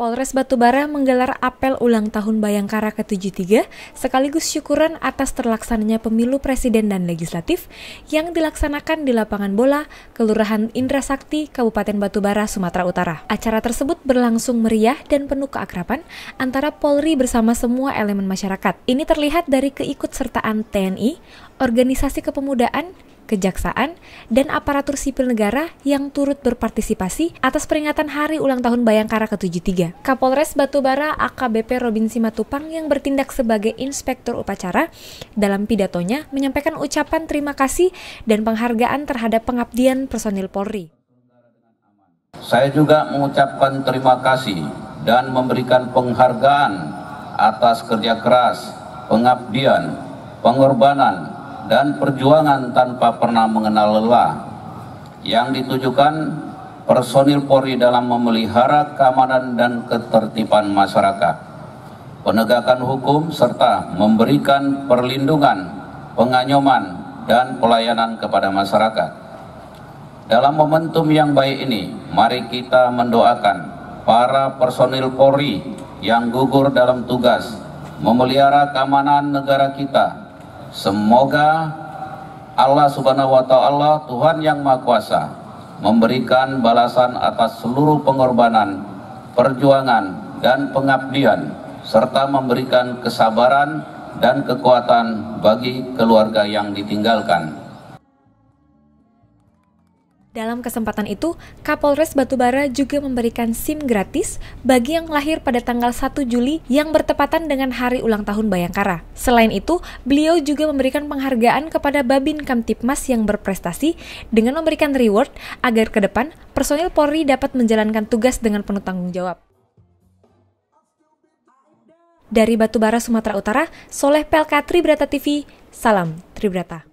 Polres Batubara menggelar apel ulang tahun Bayangkara ke-73 sekaligus syukuran atas terlaksananya pemilu presiden dan legislatif yang dilaksanakan di lapangan bola Kelurahan Indra Sakti, Kabupaten Batubara, Sumatera Utara. Acara tersebut berlangsung meriah dan penuh keakraban antara Polri bersama semua elemen masyarakat. Ini terlihat dari keikutsertaan TNI, organisasi kepemudaan, kejaksaan, dan aparatur sipil negara yang turut berpartisipasi atas peringatan Hari Ulang Tahun Bayangkara ke-73. Kapolres Batubara AKBP Robin Simatupang yang bertindak sebagai inspektur upacara dalam pidatonya menyampaikan ucapan terima kasih dan penghargaan terhadap pengabdian personil Polri. Saya juga mengucapkan terima kasih dan memberikan penghargaan atas kerja keras, pengabdian, pengorbanan, dan perjuangan tanpa pernah mengenal lelah yang ditujukan personil Polri dalam memelihara keamanan dan ketertiban masyarakat, penegakan hukum serta memberikan perlindungan, penganyoman, dan pelayanan kepada masyarakat. Dalam momentum yang baik ini, mari kita mendoakan para personil Polri yang gugur dalam tugas memelihara keamanan negara kita Semoga Allah Subhanahu wa taala Tuhan yang Maha Kuasa memberikan balasan atas seluruh pengorbanan, perjuangan dan pengabdian serta memberikan kesabaran dan kekuatan bagi keluarga yang ditinggalkan. Dalam kesempatan itu, Kapolres Batubara juga memberikan SIM gratis bagi yang lahir pada tanggal 1 Juli yang bertepatan dengan hari ulang tahun Bayangkara. Selain itu, beliau juga memberikan penghargaan kepada Babin Kamtipmas yang berprestasi dengan memberikan reward agar ke depan personil Polri dapat menjalankan tugas dengan penuh tanggung jawab. Dari Batubara, Sumatera Utara, Soleh Pelka Tribrata TV, Salam Tribrata.